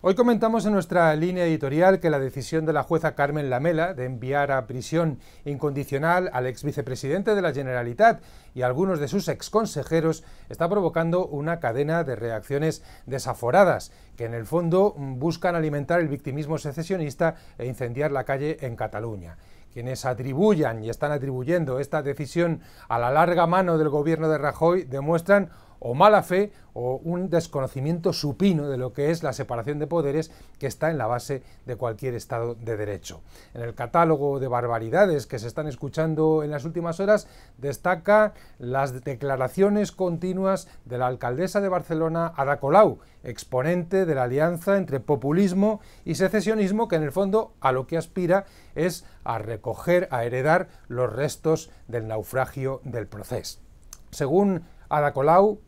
Hoy comentamos en nuestra línea editorial que la decisión de la jueza Carmen Lamela de enviar a prisión incondicional al ex vicepresidente de la Generalitat y algunos de sus ex consejeros está provocando una cadena de reacciones desaforadas que en el fondo buscan alimentar el victimismo secesionista e incendiar la calle en Cataluña quienes atribuyan y están atribuyendo esta decisión a la larga mano del gobierno de Rajoy demuestran o mala fe o un desconocimiento supino de lo que es la separación de poderes que está en la base de cualquier Estado de Derecho. En el catálogo de barbaridades que se están escuchando en las últimas horas destaca las declaraciones continuas de la alcaldesa de Barcelona, Ada Colau, exponente de la alianza entre populismo y secesionismo que en el fondo a lo que aspira es a recoger, a heredar los restos del naufragio del proceso. Según Ada Colau,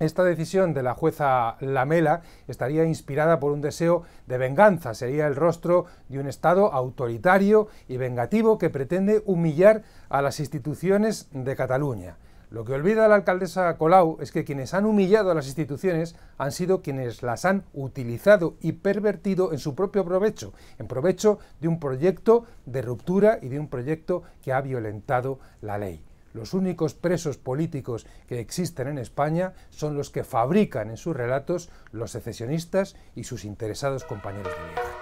esta decisión de la jueza Lamela estaría inspirada por un deseo de venganza, sería el rostro de un Estado autoritario y vengativo que pretende humillar a las instituciones de Cataluña. Lo que olvida la alcaldesa Colau es que quienes han humillado a las instituciones han sido quienes las han utilizado y pervertido en su propio provecho, en provecho de un proyecto de ruptura y de un proyecto que ha violentado la ley. Los únicos presos políticos que existen en España son los que fabrican en sus relatos los secesionistas y sus interesados compañeros de viaje.